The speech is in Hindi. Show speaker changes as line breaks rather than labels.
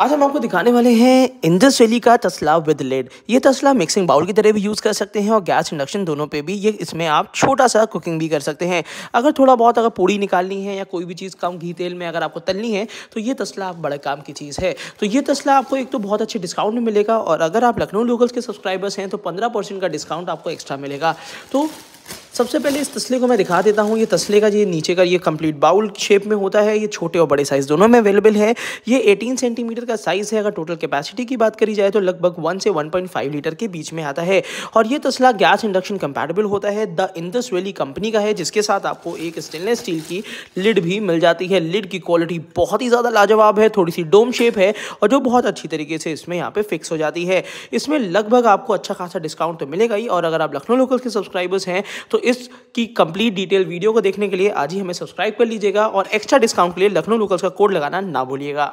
आज हम आपको दिखाने वाले हैं इंदस वैली का तसला विद लेड ये तसला मिक्सिंग बाउल की तरह भी यूज़ कर सकते हैं और गैस इंडक्शन दोनों पे भी ये इसमें आप छोटा सा कुकिंग भी कर सकते हैं अगर थोड़ा बहुत अगर पूड़ी निकालनी है या कोई भी चीज़ कम घी तेल में अगर आपको तलनी है तो ये तसला आप बड़े काम की चीज़ है तो ये तसला आपको एक तो बहुत अच्छे डिस्काउंट में मिलेगा और अगर आप लखनऊ लोकल्स के सब्सक्राइबर्स हैं तो पंद्रह का डिस्काउंट आपको एक्स्ट्रा मिलेगा तो सबसे पहले इस तस्ले को मैं दिखा देता हूँ ये तस्ले का ये नीचे का ये कंप्लीट बाउल शेप में होता है ये छोटे और बड़े साइज़ दोनों में अवेलेबल है ये 18 सेंटीमीटर का साइज़ है अगर टोटल कैपेसिटी की बात करी जाए तो लगभग 1 से 1.5 लीटर के बीच में आता है और ये तस्ला गैस इंडक्शन कंपेटेबल होता है द इंदस वैली कंपनी का है जिसके साथ आपको एक स्टेनलेस स्टील की लिड भी मिल जाती है लिड की क्वालिटी बहुत ही ज़्यादा लाजवाब है थोड़ी सी डोम शेप है और जो बहुत अच्छी तरीके से इसमें यहाँ पे फिक्स हो जाती है इसमें लगभग आपको अच्छा खासा डिस्काउंट तो मिलेगा ही और अगर आप लखनऊ लोकल के सब्सक्राइबर्स हैं तो इसकी कंप्लीट डिटेल वीडियो को देखने के लिए आज ही हमें सब्सक्राइब कर लीजिएगा और एक्स्ट्रा डिस्काउंट के लिए लखनऊ लोकल्स का कोड लगाना ना भूलिएगा